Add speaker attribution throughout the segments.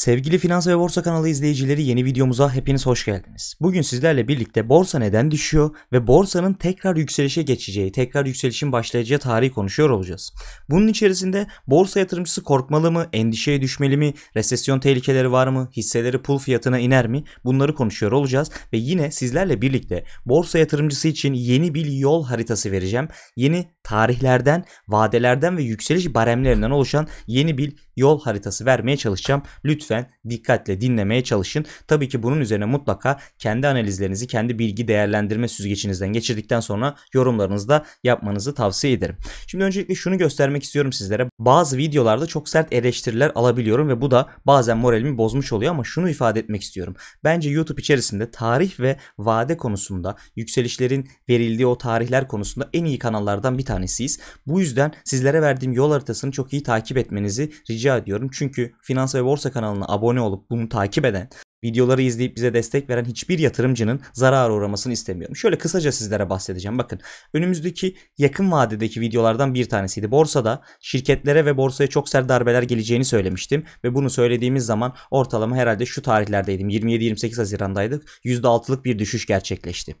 Speaker 1: Sevgili Finans ve Borsa kanalı izleyicileri yeni videomuza hepiniz hoş geldiniz. Bugün sizlerle birlikte borsa neden düşüyor ve borsanın tekrar yükselişe geçeceği, tekrar yükselişin başlayacağı tarihi konuşuyor olacağız. Bunun içerisinde borsa yatırımcısı korkmalı mı, endişeye düşmeli mi, resesyon tehlikeleri var mı, hisseleri pul fiyatına iner mi bunları konuşuyor olacağız ve yine sizlerle birlikte borsa yatırımcısı için yeni bir yol haritası vereceğim. Yeni tarihlerden, vadelerden ve yükseliş baremlerinden oluşan yeni bir yol haritası vermeye çalışacağım. Lütfen lütfen dikkatle dinlemeye çalışın. Tabii ki bunun üzerine mutlaka kendi analizlerinizi, kendi bilgi değerlendirme süzgecinizden geçirdikten sonra yorumlarınızı da yapmanızı tavsiye ederim. Şimdi öncelikle şunu göstermek istiyorum sizlere. Bazı videolarda çok sert eleştiriler alabiliyorum ve bu da bazen moralimi bozmuş oluyor ama şunu ifade etmek istiyorum. Bence YouTube içerisinde tarih ve vade konusunda yükselişlerin verildiği o tarihler konusunda en iyi kanallardan bir tanesiyiz. Bu yüzden sizlere verdiğim yol haritasını çok iyi takip etmenizi rica ediyorum. Çünkü finans ve borsa kanalının kanalına abone olup bunu takip eden, videoları izleyip bize destek veren hiçbir yatırımcının zarara uğramasını istemiyorum. Şöyle kısaca sizlere bahsedeceğim. Bakın önümüzdeki yakın vadedeki videolardan bir tanesiydi. Borsada şirketlere ve borsaya çok sert darbeler geleceğini söylemiştim ve bunu söylediğimiz zaman ortalama herhalde şu tarihlerdeydim. 27-28 Haziran'daydık. %6'lık bir düşüş gerçekleşti.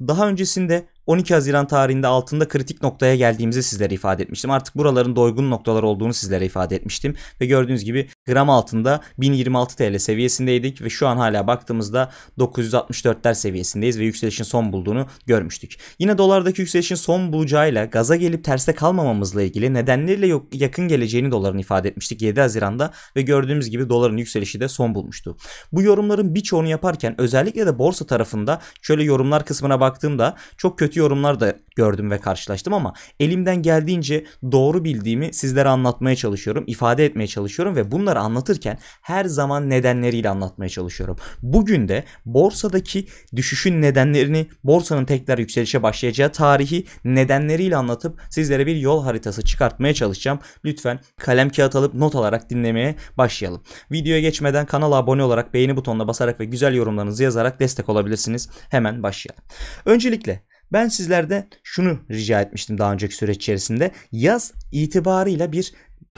Speaker 1: Daha öncesinde 12 Haziran tarihinde altında kritik noktaya geldiğimizi sizlere ifade etmiştim. Artık buraların doygun noktalar olduğunu sizlere ifade etmiştim. Ve gördüğünüz gibi gram altında 1026 TL seviyesindeydik ve şu an hala baktığımızda 964'ler seviyesindeyiz ve yükselişin son bulduğunu görmüştük. Yine dolardaki yükselişin son bulacağıyla gaza gelip terste kalmamamızla ilgili nedenleriyle yakın geleceğini doların ifade etmiştik 7 Haziran'da ve gördüğümüz gibi doların yükselişi de son bulmuştu. Bu yorumların birçoğunu yaparken özellikle de borsa tarafında şöyle yorumlar kısmına baktığımda çok kötü yorumlar da gördüm ve karşılaştım ama elimden geldiğince doğru bildiğimi sizlere anlatmaya çalışıyorum, ifade etmeye çalışıyorum ve bunları anlatırken her zaman nedenleriyle anlatmaya çalışıyorum. Bugün de borsadaki düşüşün nedenlerini, borsanın tekrar yükselişe başlayacağı tarihi nedenleriyle anlatıp sizlere bir yol haritası çıkartmaya çalışacağım. Lütfen kalem kağıt alıp not alarak dinlemeye başlayalım. Videoya geçmeden kanala abone olarak beğeni butonuna basarak ve güzel yorumlarınızı yazarak destek olabilirsiniz. Hemen başlayalım. Öncelikle ben sizlerde şunu rica etmiştim daha önceki süreç içerisinde. Yaz itibarıyla bir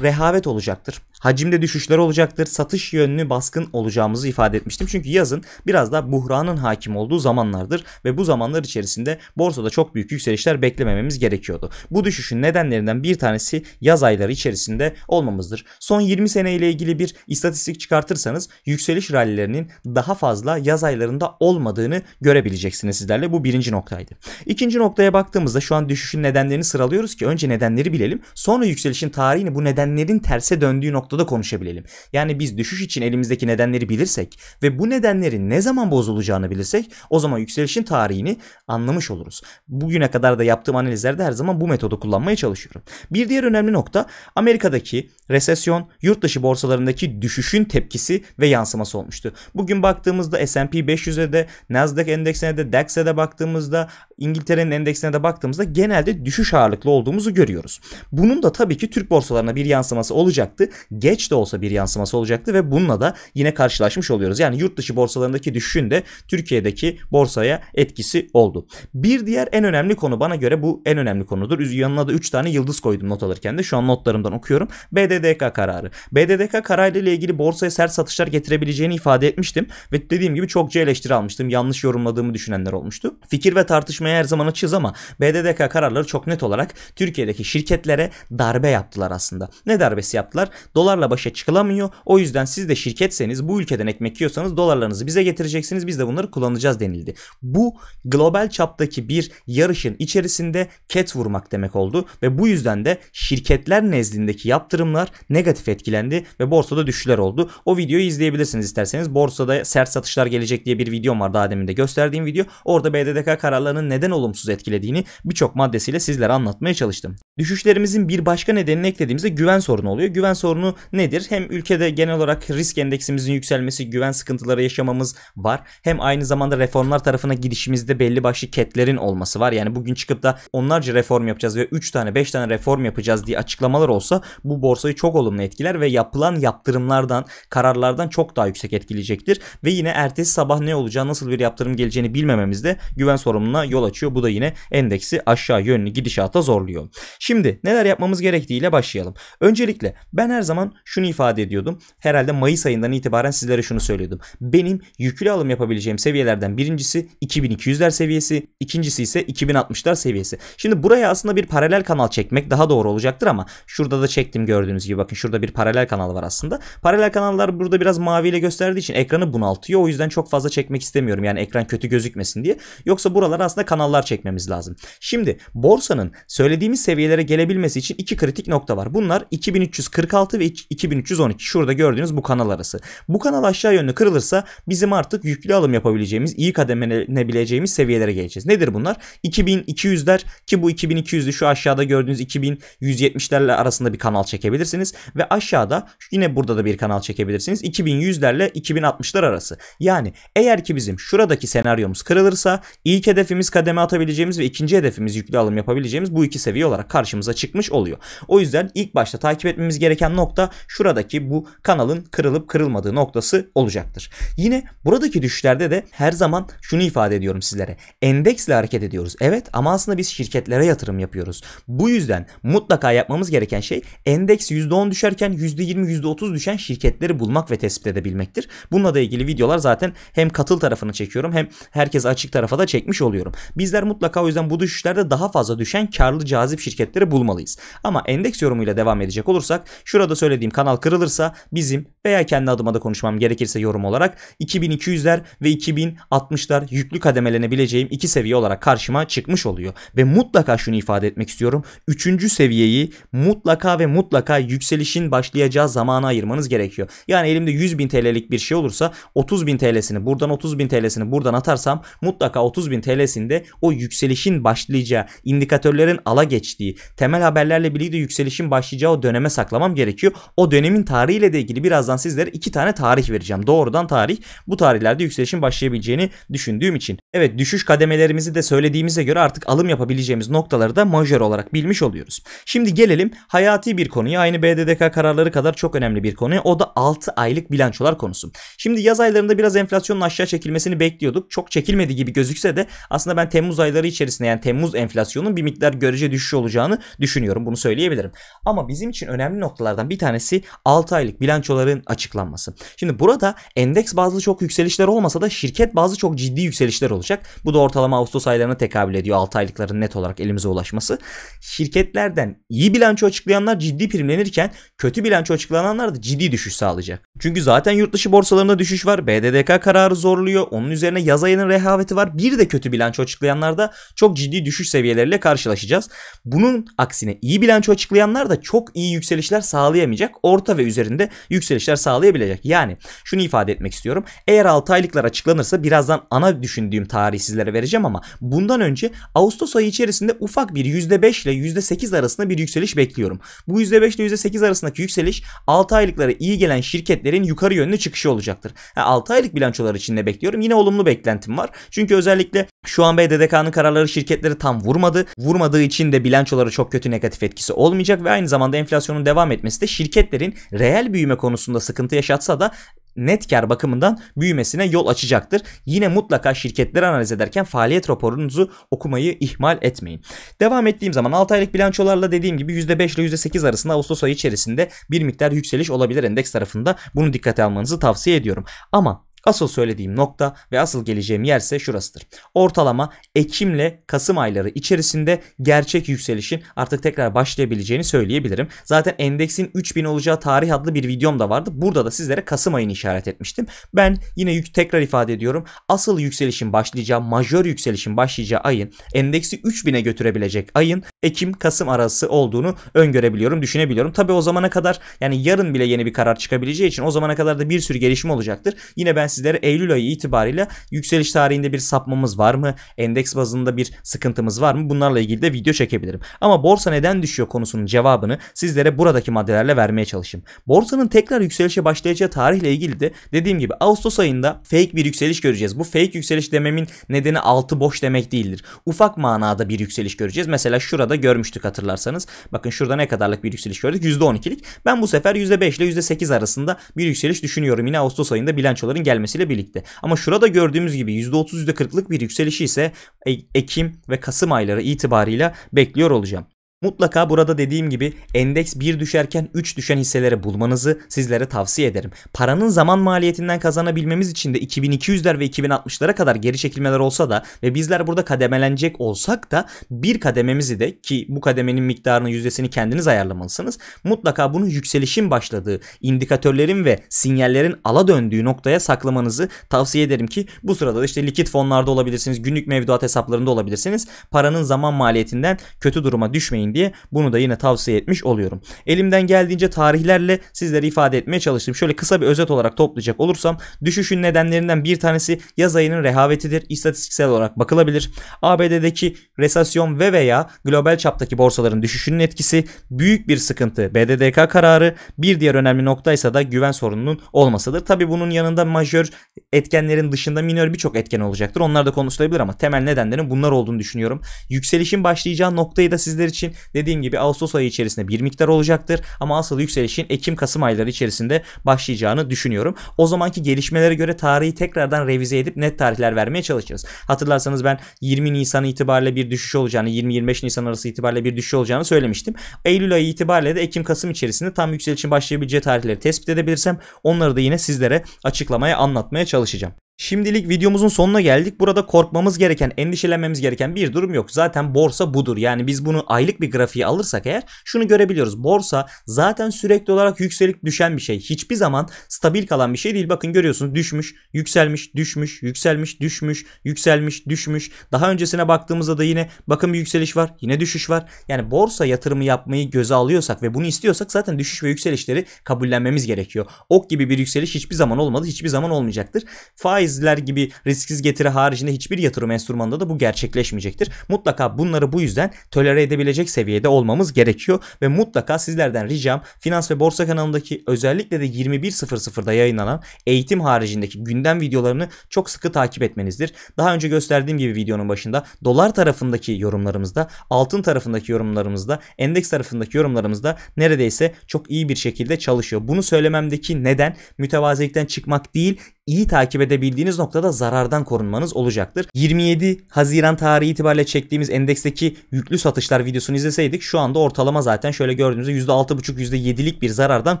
Speaker 1: rehavet olacaktır. Hacimde düşüşler olacaktır. Satış yönlü baskın olacağımızı ifade etmiştim. Çünkü yazın biraz daha buhranın hakim olduğu zamanlardır ve bu zamanlar içerisinde borsada çok büyük yükselişler beklemememiz gerekiyordu. Bu düşüşün nedenlerinden bir tanesi yaz ayları içerisinde olmamızdır. Son 20 sene ile ilgili bir istatistik çıkartırsanız yükseliş rallilerinin daha fazla yaz aylarında olmadığını görebileceksiniz sizlerle. Bu birinci noktaydı. İkinci noktaya baktığımızda şu an düşüşün nedenlerini sıralıyoruz ki önce nedenleri bilelim. Sonra yükselişin tarihini bu nedenlerin terse döndüğü nokta noktada konuşabilelim. Yani biz düşüş için elimizdeki nedenleri bilirsek ve bu nedenlerin ne zaman bozulacağını bilirsek o zaman yükselişin tarihini anlamış oluruz. Bugüne kadar da yaptığım analizlerde her zaman bu metodu kullanmaya çalışıyorum. Bir diğer önemli nokta Amerika'daki resesyon yurt dışı borsalarındaki düşüşün tepkisi ve yansıması olmuştu. Bugün baktığımızda S&P 500'e de Nasdaq endeksine de DAX'e de baktığımızda İngiltere'nin endeksine de baktığımızda genelde düşüş ağırlıklı olduğumuzu görüyoruz. Bunun da tabii ki Türk borsalarına bir yansıması olacaktı geç de olsa bir yansıması olacaktı ve bununla da yine karşılaşmış oluyoruz. Yani yurt dışı borsalarındaki düşüşün de Türkiye'deki borsaya etkisi oldu. Bir diğer en önemli konu bana göre bu en önemli konudur. Yanına da 3 tane yıldız koydum not alırken de şu an notlarımdan okuyorum. BDDK kararı. BDDK kararı ile ilgili borsaya sert satışlar getirebileceğini ifade etmiştim ve dediğim gibi çokça eleştiri almıştım. Yanlış yorumladığımı düşünenler olmuştu. Fikir ve tartışmaya her zaman açığız ama BDDK kararları çok net olarak Türkiye'deki şirketlere darbe yaptılar aslında. Ne darbesi yaptılar? Dolar dolarla başa çıkılamıyor. O yüzden siz de şirketseniz bu ülkeden ekmek yiyorsanız dolarlarınızı bize getireceksiniz. Biz de bunları kullanacağız denildi. Bu global çaptaki bir yarışın içerisinde ket vurmak demek oldu ve bu yüzden de şirketler nezdindeki yaptırımlar negatif etkilendi ve borsada düşüşler oldu. O videoyu izleyebilirsiniz isterseniz. Borsada sert satışlar gelecek diye bir videom var daha demin de gösterdiğim video. Orada BDDK kararlarının neden olumsuz etkilediğini birçok maddesiyle sizlere anlatmaya çalıştım. Düşüşlerimizin bir başka nedenini eklediğimizde güven sorunu oluyor. Güven sorunu nedir? Hem ülkede genel olarak risk endeksimizin yükselmesi, güven sıkıntıları yaşamamız var. Hem aynı zamanda reformlar tarafına gidişimizde belli başlı ketlerin olması var. Yani bugün çıkıp da onlarca reform yapacağız ve 3 tane 5 tane reform yapacağız diye açıklamalar olsa bu borsayı çok olumlu etkiler ve yapılan yaptırımlardan, kararlardan çok daha yüksek etkileyecektir. Ve yine ertesi sabah ne olacağı, nasıl bir yaptırım geleceğini bilmememiz de güven sorumluluğuna yol açıyor. Bu da yine endeksi aşağı yönlü gidişata zorluyor. Şimdi neler yapmamız gerektiğiyle başlayalım. Öncelikle ben her zaman zaman şunu ifade ediyordum. Herhalde Mayıs ayından itibaren sizlere şunu söylüyordum. Benim yüklü alım yapabileceğim seviyelerden birincisi 2200'ler seviyesi, ikincisi ise 2060'lar seviyesi. Şimdi buraya aslında bir paralel kanal çekmek daha doğru olacaktır ama şurada da çektim gördüğünüz gibi bakın şurada bir paralel kanal var aslında. Paralel kanallar burada biraz maviyle gösterdiği için ekranı bunaltıyor. O yüzden çok fazla çekmek istemiyorum. Yani ekran kötü gözükmesin diye. Yoksa buralara aslında kanallar çekmemiz lazım. Şimdi borsanın söylediğimiz seviyelere gelebilmesi için iki kritik nokta var. Bunlar 2346 ve 2312 şurada gördüğünüz bu kanal arası. Bu kanal aşağı yönlü kırılırsa bizim artık yüklü alım yapabileceğimiz, iyi kademelenebileceğimiz seviyelere geleceğiz. Nedir bunlar? 2200'ler ki bu 2200'lü şu aşağıda gördüğünüz 2170'lerle arasında bir kanal çekebilirsiniz ve aşağıda yine burada da bir kanal çekebilirsiniz. 2100'lerle 2060'lar arası. Yani eğer ki bizim şuradaki senaryomuz kırılırsa ilk hedefimiz kademe atabileceğimiz ve ikinci hedefimiz yüklü alım yapabileceğimiz bu iki seviye olarak karşımıza çıkmış oluyor. O yüzden ilk başta takip etmemiz gereken nokta nokta şuradaki bu kanalın kırılıp kırılmadığı noktası olacaktır. Yine buradaki düşüşlerde de her zaman şunu ifade ediyorum sizlere. Endeksle hareket ediyoruz. Evet ama aslında biz şirketlere yatırım yapıyoruz. Bu yüzden mutlaka yapmamız gereken şey endeks %10 düşerken %20 %30 düşen şirketleri bulmak ve tespit edebilmektir. Bununla da ilgili videolar zaten hem katıl tarafını çekiyorum hem herkes açık tarafa da çekmiş oluyorum. Bizler mutlaka o yüzden bu düşüşlerde daha fazla düşen karlı cazip şirketleri bulmalıyız. Ama endeks yorumuyla devam edecek olursak şurada söylediğim söylediğim kanal kırılırsa bizim veya kendi adıma da konuşmam gerekirse yorum olarak 2200'ler ve 2060'lar yüklü kademelenebileceğim iki seviye olarak karşıma çıkmış oluyor. Ve mutlaka şunu ifade etmek istiyorum. Üçüncü seviyeyi mutlaka ve mutlaka yükselişin başlayacağı zamana ayırmanız gerekiyor. Yani elimde 100 bin TL'lik bir şey olursa 30 bin TL'sini buradan 30 bin TL'sini buradan atarsam mutlaka 30 bin TL'sinde o yükselişin başlayacağı, indikatörlerin ala geçtiği, temel haberlerle birlikte yükselişin başlayacağı o döneme saklamam gerekiyor. O dönemin tarihiyle de ilgili birazdan sizlere iki tane tarih vereceğim. Doğrudan tarih bu tarihlerde yükselişin başlayabileceğini düşündüğüm için. Evet düşüş kademelerimizi de söylediğimize göre artık alım yapabileceğimiz noktaları da majör olarak bilmiş oluyoruz. Şimdi gelelim hayati bir konuya aynı BDDK kararları kadar çok önemli bir konuya o da 6 aylık bilançolar konusu. Şimdi yaz aylarında biraz enflasyonun aşağı çekilmesini bekliyorduk. Çok çekilmedi gibi gözükse de aslında ben Temmuz ayları içerisinde yani Temmuz enflasyonun bir miktar görece düşüş olacağını düşünüyorum. Bunu söyleyebilirim. Ama bizim için önemli noktalardan bir tane tanesi 6 aylık bilançoların açıklanması. Şimdi burada endeks bazlı çok yükselişler olmasa da şirket bazlı çok ciddi yükselişler olacak. Bu da ortalama Ağustos aylarına tekabül ediyor 6 aylıkların net olarak elimize ulaşması. Şirketlerden iyi bilanço açıklayanlar ciddi primlenirken kötü bilanço açıklananlar da ciddi düşüş sağlayacak. Çünkü zaten yurt dışı borsalarında düşüş var. BDDK kararı zorluyor. Onun üzerine yaz ayının rehaveti var. Bir de kötü bilanço açıklayanlarda çok ciddi düşüş seviyeleriyle karşılaşacağız. Bunun aksine iyi bilanço açıklayanlar da çok iyi yükselişler sağlayamayacak sağlayamayacak. Orta ve üzerinde yükselişler sağlayabilecek. Yani şunu ifade etmek istiyorum. Eğer 6 aylıklar açıklanırsa birazdan ana düşündüğüm tarihi sizlere vereceğim ama bundan önce Ağustos ayı içerisinde ufak bir %5 ile %8 arasında bir yükseliş bekliyorum. Bu %5 ile %8 arasındaki yükseliş 6 aylıklara iyi gelen şirketlerin yukarı yönlü çıkışı olacaktır. Yani 6 aylık bilançolar için ne bekliyorum? Yine olumlu beklentim var. Çünkü özellikle şu an BDDK'nın kararları şirketleri tam vurmadı. Vurmadığı için de bilançoları çok kötü negatif etkisi olmayacak ve aynı zamanda enflasyonun devam etmesi de şirketlerin reel büyüme konusunda sıkıntı yaşatsa da net kar bakımından büyümesine yol açacaktır. Yine mutlaka şirketleri analiz ederken faaliyet raporunuzu okumayı ihmal etmeyin. Devam ettiğim zaman 6 aylık bilançolarla dediğim gibi %5 ile %8 arasında Ağustos ayı içerisinde bir miktar yükseliş olabilir endeks tarafında. Bunu dikkate almanızı tavsiye ediyorum. Ama Asıl söylediğim nokta ve asıl geleceğim yer ise şurasıdır. Ortalama Ekim ile Kasım ayları içerisinde gerçek yükselişin artık tekrar başlayabileceğini söyleyebilirim. Zaten endeksin 3000 olacağı tarih adlı bir videom da vardı. Burada da sizlere Kasım ayını işaret etmiştim. Ben yine tekrar ifade ediyorum. Asıl yükselişin başlayacağı, majör yükselişin başlayacağı ayın endeksi 3000'e götürebilecek ayın Ekim-Kasım arası olduğunu öngörebiliyorum, düşünebiliyorum. Tabi o zamana kadar yani yarın bile yeni bir karar çıkabileceği için o zamana kadar da bir sürü gelişme olacaktır. Yine ben sizlere Eylül ayı itibariyle yükseliş tarihinde bir sapmamız var mı? Endeks bazında bir sıkıntımız var mı? Bunlarla ilgili de video çekebilirim. Ama borsa neden düşüyor konusunun cevabını sizlere buradaki maddelerle vermeye çalışayım. Borsanın tekrar yükselişe başlayacağı tarihle ilgili de dediğim gibi Ağustos ayında fake bir yükseliş göreceğiz. Bu fake yükseliş dememin nedeni altı boş demek değildir. Ufak manada bir yükseliş göreceğiz. Mesela şurada görmüştük hatırlarsanız. Bakın şurada ne kadarlık bir yükseliş gördük? %12'lik. Ben bu sefer %5 ile %8 arasında bir yükseliş düşünüyorum. Yine Ağustos ayında bilançoların gelmesi gelmesiyle birlikte. Ama şurada gördüğümüz gibi %30 %40'lık bir yükselişi ise e, Ekim ve Kasım ayları itibarıyla bekliyor olacağım. Mutlaka burada dediğim gibi endeks 1 düşerken 3 düşen hisseleri bulmanızı sizlere tavsiye ederim. Paranın zaman maliyetinden kazanabilmemiz için de 2200'ler ve 2060'lara kadar geri çekilmeler olsa da ve bizler burada kademelenecek olsak da bir kadememizi de ki bu kademenin miktarının yüzdesini kendiniz ayarlamalısınız. Mutlaka bunu yükselişin başladığı, indikatörlerin ve sinyallerin ala döndüğü noktaya saklamanızı tavsiye ederim ki bu sırada da işte likit fonlarda olabilirsiniz, günlük mevduat hesaplarında olabilirsiniz. Paranın zaman maliyetinden kötü duruma düşmeyin diye bunu da yine tavsiye etmiş oluyorum. Elimden geldiğince tarihlerle sizlere ifade etmeye çalıştım. Şöyle kısa bir özet olarak toplayacak olursam düşüşün nedenlerinden bir tanesi yaz ayının rehavetidir. İstatistiksel olarak bakılabilir. ABD'deki resasyon ve veya global çaptaki borsaların düşüşünün etkisi büyük bir sıkıntı. BDDK kararı bir diğer önemli noktaysa da güven sorununun olmasıdır. Tabi bunun yanında majör etkenlerin dışında minör birçok etken olacaktır. Onlar da konuşulabilir ama temel nedenlerin bunlar olduğunu düşünüyorum. Yükselişin başlayacağı noktayı da sizler için dediğim gibi Ağustos ayı içerisinde bir miktar olacaktır ama asıl yükselişin Ekim-Kasım ayları içerisinde başlayacağını düşünüyorum. O zamanki gelişmelere göre tarihi tekrardan revize edip net tarihler vermeye çalışacağız. Hatırlarsanız ben 20 Nisan itibariyle bir düşüş olacağını, 20-25 Nisan arası itibariyle bir düşüş olacağını söylemiştim. Eylül ayı itibariyle de Ekim-Kasım içerisinde tam yükselişin başlayabileceği tarihleri tespit edebilirsem onları da yine sizlere açıklamaya anlatmaya çalışacağım. Şimdilik videomuzun sonuna geldik. Burada korkmamız gereken, endişelenmemiz gereken bir durum yok. Zaten borsa budur. Yani biz bunu aylık bir grafiği alırsak eğer şunu görebiliyoruz. Borsa zaten sürekli olarak yükselip düşen bir şey. Hiçbir zaman stabil kalan bir şey değil. Bakın görüyorsunuz düşmüş, yükselmiş, düşmüş, yükselmiş, düşmüş, yükselmiş, düşmüş. Daha öncesine baktığımızda da yine bakın bir yükseliş var, yine düşüş var. Yani borsa yatırımı yapmayı göze alıyorsak ve bunu istiyorsak zaten düşüş ve yükselişleri kabullenmemiz gerekiyor. Ok gibi bir yükseliş hiçbir zaman olmadı, hiçbir zaman olmayacaktır. Faiz faizler gibi risksiz getiri haricinde hiçbir yatırım enstrümanında da bu gerçekleşmeyecektir. Mutlaka bunları bu yüzden tolere edebilecek seviyede olmamız gerekiyor ve mutlaka sizlerden ricam finans ve borsa kanalındaki özellikle de 21.00'da yayınlanan eğitim haricindeki gündem videolarını çok sıkı takip etmenizdir. Daha önce gösterdiğim gibi videonun başında dolar tarafındaki yorumlarımızda, altın tarafındaki yorumlarımızda, endeks tarafındaki yorumlarımızda neredeyse çok iyi bir şekilde çalışıyor. Bunu söylememdeki neden mütevazilikten çıkmak değil, iyi takip edebildiğiniz Bildiğiniz noktada zarardan korunmanız olacaktır. 27 Haziran tarihi itibariyle çektiğimiz endeksteki yüklü satışlar videosunu izleseydik şu anda ortalama zaten şöyle gördüğünüzde %6,5 %7'lik bir zarardan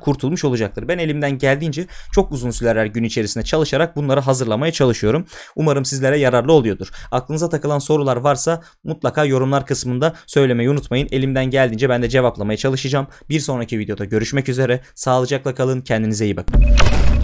Speaker 1: kurtulmuş olacaktır. Ben elimden geldiğince çok uzun süreler gün içerisinde çalışarak bunları hazırlamaya çalışıyorum. Umarım sizlere yararlı oluyordur. Aklınıza takılan sorular varsa mutlaka yorumlar kısmında söylemeyi unutmayın. Elimden geldiğince ben de cevaplamaya çalışacağım. Bir sonraki videoda görüşmek üzere. Sağlıcakla kalın. Kendinize iyi bakın.